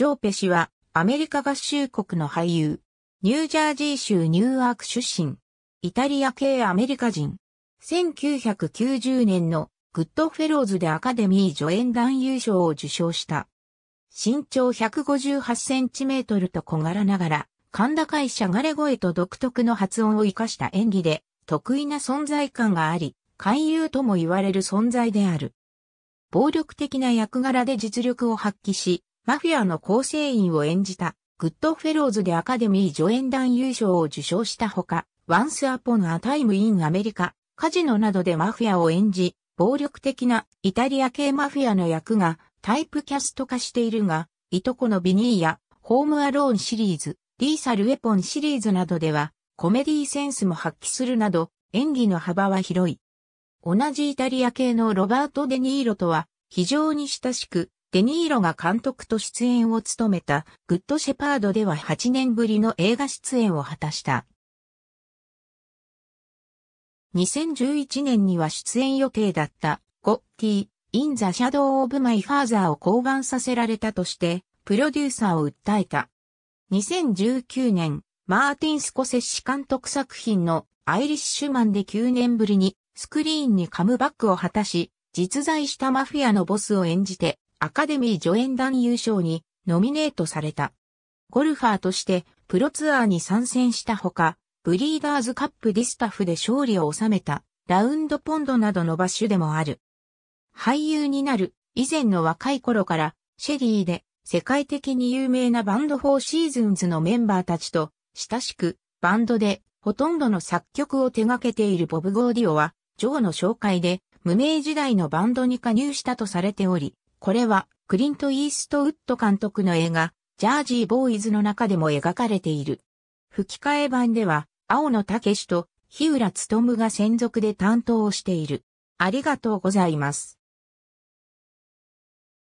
ジョーペ氏はアメリカ合衆国の俳優。ニュージャージー州ニューアーク出身。イタリア系アメリカ人。1990年のグッドフェローズでアカデミー助演男優賞を受賞した。身長158センチメートルと小柄ながら、甲高いしゃがれ声と独特の発音を活かした演技で、得意な存在感があり、勧誘とも言われる存在である。暴力的な役柄で実力を発揮し、マフィアの構成員を演じた、グッドフェローズでアカデミー助演団優勝を受賞したほか、Once Upon a Time in America、カジノなどでマフィアを演じ、暴力的なイタリア系マフィアの役がタイプキャスト化しているが、いとこのビニーや、ホームアローンシリーズ、リーサルウェポンシリーズなどでは、コメディセンスも発揮するなど、演技の幅は広い。同じイタリア系のロバート・デ・ニーロとは、非常に親しく、デニーロが監督と出演を務めたグッドシェパードでは8年ぶりの映画出演を果たした。2011年には出演予定だったゴッティ、インザ・シャドウ・オブ・マイ・ファーザーを降板させられたとして、プロデューサーを訴えた。2019年、マーティン・スコセッシ監督作品のアイリッシュマンで9年ぶりにスクリーンにカムバックを果たし、実在したマフィアのボスを演じてアカデミー助演団優勝にノミネートされた。ゴルファーとしてプロツアーに参戦したほか、ブリーダーズカップディスタフで勝利を収めた、ラウンドポンドなどの場所でもある。俳優になる以前の若い頃からシェリーで世界的に有名なバンドフォーシーズンズのメンバーたちと親しくバンドでほとんどの作曲を手掛けているボブ・ゴーディオはジョーの紹介で無名時代のバンドに加入したとされており、これは、クリント・イーストウッド監督の映画、ジャージー・ボーイズの中でも描かれている。吹き替え版では、青野武と日浦努が専属で担当をしている。ありがとうございます。